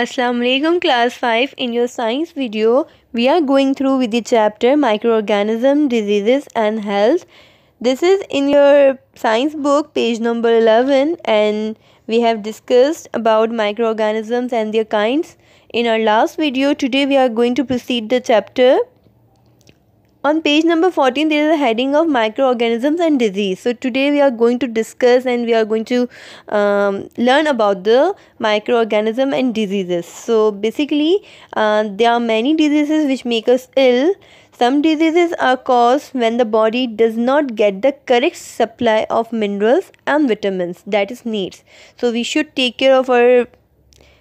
Assalamualaikum class 5 in your science video we are going through with the chapter microorganism diseases and health this is in your science book page number 11 and we have discussed about microorganisms and their kinds in our last video today we are going to proceed the chapter on page number 14, there is a heading of microorganisms and disease. So today we are going to discuss and we are going to um, learn about the microorganism and diseases. So basically, uh, there are many diseases which make us ill. Some diseases are caused when the body does not get the correct supply of minerals and vitamins that is needs. So we should take care of our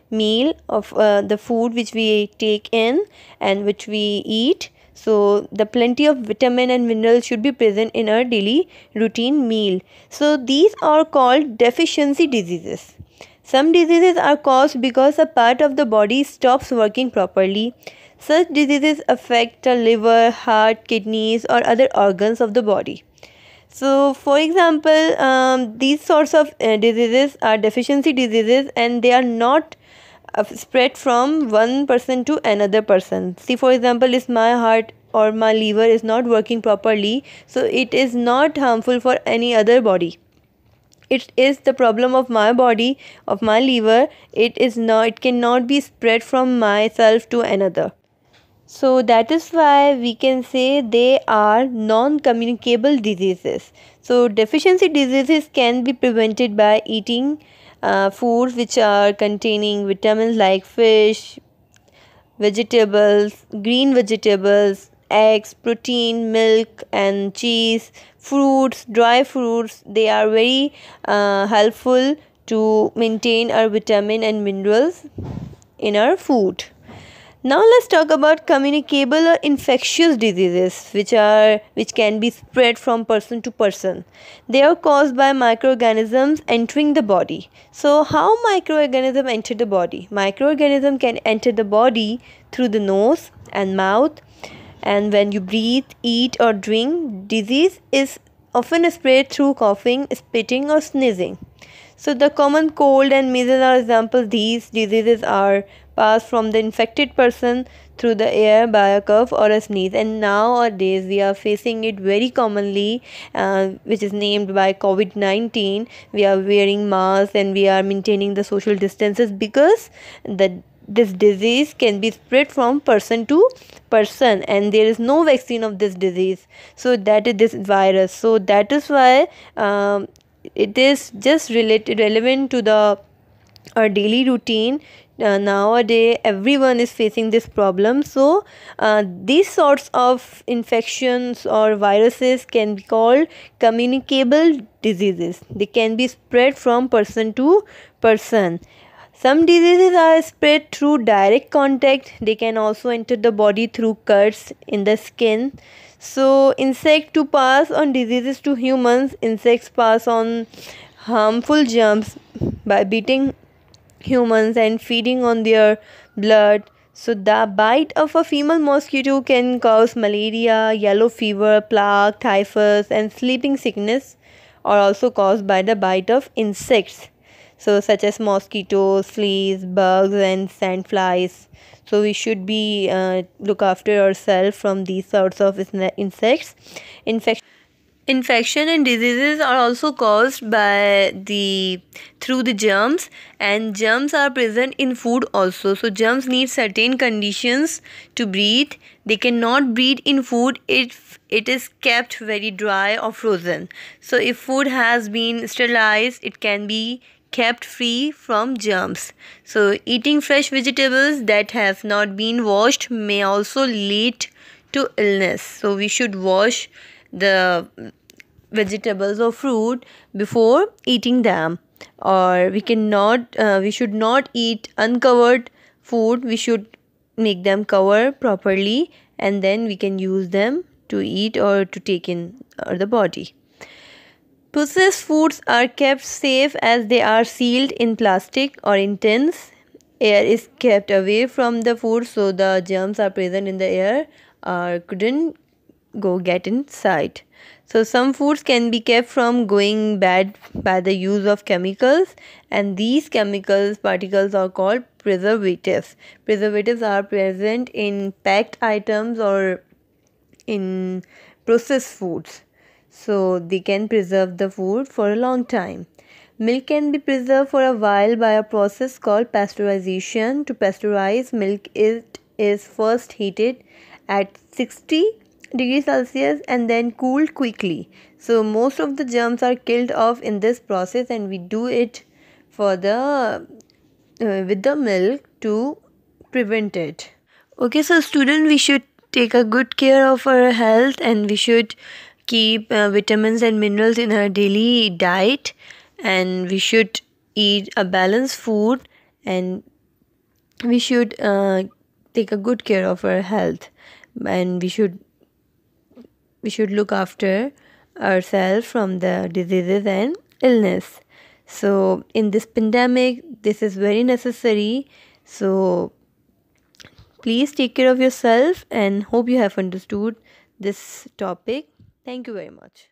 meal of uh, the food which we take in and which we eat so the plenty of vitamin and minerals should be present in our daily routine meal. So these are called deficiency diseases. Some diseases are caused because a part of the body stops working properly. Such diseases affect the liver, heart, kidneys or other organs of the body. So, for example, um, these sorts of uh, diseases are deficiency diseases and they are not spread from one person to another person. See, for example, if my heart or my liver is not working properly, so it is not harmful for any other body. It is the problem of my body, of my liver. It is not, it cannot be spread from myself to another. So that is why we can say they are non-communicable diseases. So deficiency diseases can be prevented by eating uh, foods which are containing vitamins like fish, vegetables, green vegetables, eggs, protein, milk, and cheese, fruits, dry fruits. They are very uh, helpful to maintain our vitamin and minerals in our food. Now let's talk about communicable or infectious diseases which are which can be spread from person to person. They are caused by microorganisms entering the body. So how microorganism enter the body? Microorganism can enter the body through the nose and mouth and when you breathe, eat or drink, disease is often spread through coughing, spitting or sneezing. So the common cold and measles are examples. These diseases are pass from the infected person through the air by a cough or a sneeze and nowadays we are facing it very commonly uh, which is named by covid-19 we are wearing masks and we are maintaining the social distances because the this disease can be spread from person to person and there is no vaccine of this disease so that is this virus so that is why um, it is just related relevant to the our daily routine uh, nowadays everyone is facing this problem so uh, these sorts of infections or viruses can be called communicable diseases they can be spread from person to person some diseases are spread through direct contact they can also enter the body through cuts in the skin so insect to pass on diseases to humans insects pass on harmful germs by beating humans and feeding on their blood. So, the bite of a female mosquito can cause malaria, yellow fever, plague, typhus, and sleeping sickness, are also caused by the bite of insects. So, such as mosquitoes, fleas, bugs, and sandflies. So, we should be uh, look after ourselves from these sorts of insects. Infection infection and diseases are also caused by the through the germs and germs are present in food also so germs need certain conditions to breathe they cannot breathe in food if it is kept very dry or frozen so if food has been sterilized it can be kept free from germs so eating fresh vegetables that have not been washed may also lead to illness so we should wash the vegetables or fruit before eating them or we cannot uh, we should not eat uncovered food we should make them cover properly and then we can use them to eat or to take in or uh, the body processed foods are kept safe as they are sealed in plastic or in tins air is kept away from the food so the germs are present in the air are couldn't go get inside. So some foods can be kept from going bad by the use of chemicals and these chemicals particles are called preservatives. Preservatives are present in packed items or in processed foods. So they can preserve the food for a long time. Milk can be preserved for a while by a process called pasteurization. To pasteurize milk it is first heated at 60 degrees Celsius and then cooled quickly. So most of the germs are killed off in this process and we do it for the uh, with the milk to prevent it. Okay, so student we should take a good care of our health and we should keep uh, vitamins and minerals in our daily diet and we should eat a balanced food and we should uh, take a good care of our health and we should we should look after ourselves from the diseases and illness. So, in this pandemic, this is very necessary. So, please take care of yourself and hope you have understood this topic. Thank you very much.